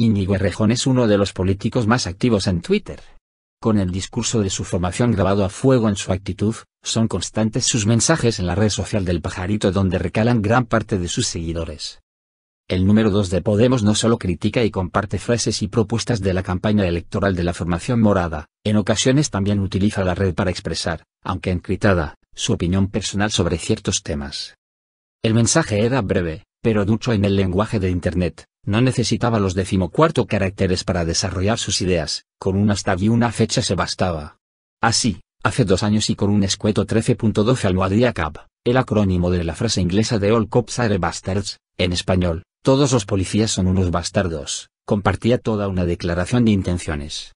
Íñigo Errejón es uno de los políticos más activos en Twitter. Con el discurso de su formación grabado a fuego en su actitud, son constantes sus mensajes en la red social del pajarito donde recalan gran parte de sus seguidores. El número 2 de Podemos no solo critica y comparte frases y propuestas de la campaña electoral de la formación morada, en ocasiones también utiliza la red para expresar, aunque encritada, su opinión personal sobre ciertos temas. El mensaje era breve, pero ducho en el lenguaje de Internet, no necesitaba los decimocuarto caracteres para desarrollar sus ideas, con un hasta y una fecha se bastaba. Así, hace dos años y con un escueto 13.12 almohadilla Cup, el acrónimo de la frase inglesa de All Cops Are Bastards, en español, todos los policías son unos bastardos, compartía toda una declaración de intenciones.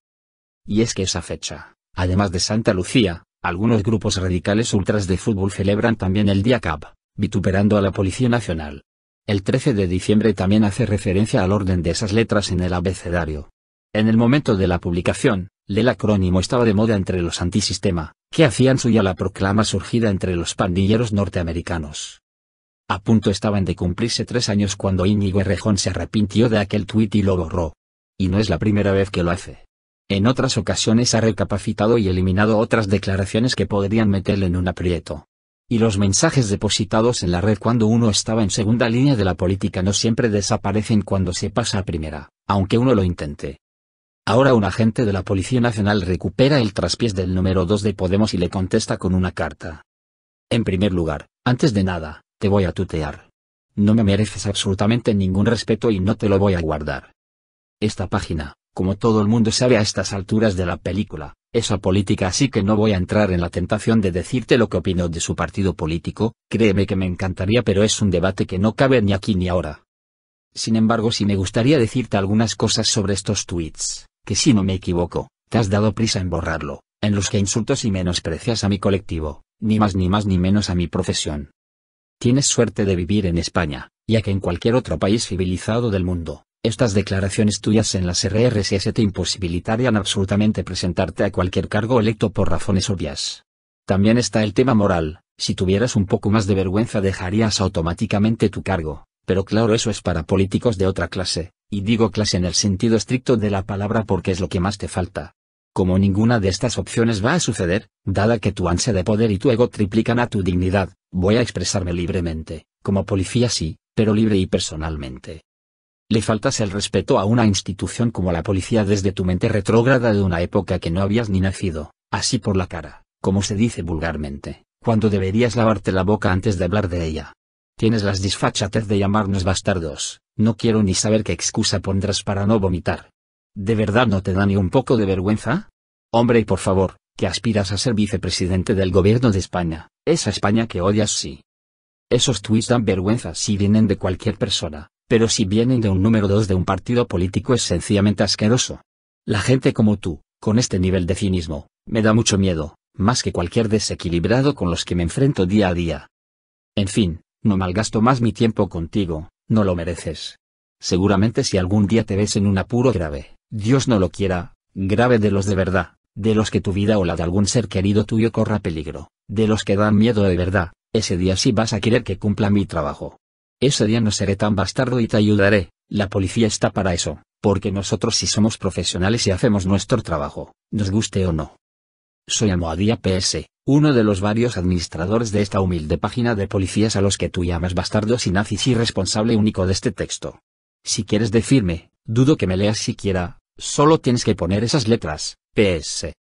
Y es que esa fecha, además de Santa Lucía, algunos grupos radicales ultras de fútbol celebran también el día CAP, vituperando a la Policía Nacional, el 13 de diciembre también hace referencia al orden de esas letras en el abecedario. En el momento de la publicación, el acrónimo estaba de moda entre los antisistema, que hacían suya la proclama surgida entre los pandilleros norteamericanos. A punto estaban de cumplirse tres años cuando Íñigo Errejón se arrepintió de aquel tuit y lo borró. Y no es la primera vez que lo hace. En otras ocasiones ha recapacitado y eliminado otras declaraciones que podrían meterle en un aprieto y los mensajes depositados en la red cuando uno estaba en segunda línea de la política no siempre desaparecen cuando se pasa a primera, aunque uno lo intente. Ahora un agente de la Policía Nacional recupera el traspiés del número 2 de Podemos y le contesta con una carta. En primer lugar, antes de nada, te voy a tutear. No me mereces absolutamente ningún respeto y no te lo voy a guardar. Esta página, como todo el mundo sabe a estas alturas de la película, esa política así que no voy a entrar en la tentación de decirte lo que opino de su partido político, créeme que me encantaría pero es un debate que no cabe ni aquí ni ahora. Sin embargo sí me gustaría decirte algunas cosas sobre estos tweets, que si no me equivoco, te has dado prisa en borrarlo, en los que insultas y menosprecias a mi colectivo, ni más ni más ni menos a mi profesión. Tienes suerte de vivir en España, ya que en cualquier otro país civilizado del mundo, estas declaraciones tuyas en las RRSS te imposibilitarían absolutamente presentarte a cualquier cargo electo por razones obvias. También está el tema moral, si tuvieras un poco más de vergüenza dejarías automáticamente tu cargo, pero claro eso es para políticos de otra clase, y digo clase en el sentido estricto de la palabra porque es lo que más te falta. Como ninguna de estas opciones va a suceder, dada que tu ansia de poder y tu ego triplican a tu dignidad, voy a expresarme libremente, como policía sí, pero libre y personalmente le faltas el respeto a una institución como la policía desde tu mente retrógrada de una época que no habías ni nacido, así por la cara, como se dice vulgarmente, cuando deberías lavarte la boca antes de hablar de ella. Tienes las disfachatez de llamarnos bastardos, no quiero ni saber qué excusa pondrás para no vomitar. ¿De verdad no te da ni un poco de vergüenza? Hombre, y por favor, que aspiras a ser vicepresidente del gobierno de España, esa España que odias sí. Esos tweets dan vergüenza si vienen de cualquier persona, pero si vienen de un número 2 de un partido político es sencillamente asqueroso. La gente como tú, con este nivel de cinismo, me da mucho miedo, más que cualquier desequilibrado con los que me enfrento día a día. En fin, no malgasto más mi tiempo contigo, no lo mereces. Seguramente si algún día te ves en un apuro grave, Dios no lo quiera, grave de los de verdad, de los que tu vida o la de algún ser querido tuyo corra peligro, de los que dan miedo de verdad, ese día sí vas a querer que cumpla mi trabajo. Ese día no seré tan bastardo y te ayudaré, la policía está para eso, porque nosotros sí somos profesionales y hacemos nuestro trabajo, nos guste o no. Soy Amoadía PS, uno de los varios administradores de esta humilde página de policías a los que tú llamas bastardos y nazis y responsable único de este texto. Si quieres decirme, dudo que me leas siquiera, solo tienes que poner esas letras, PS,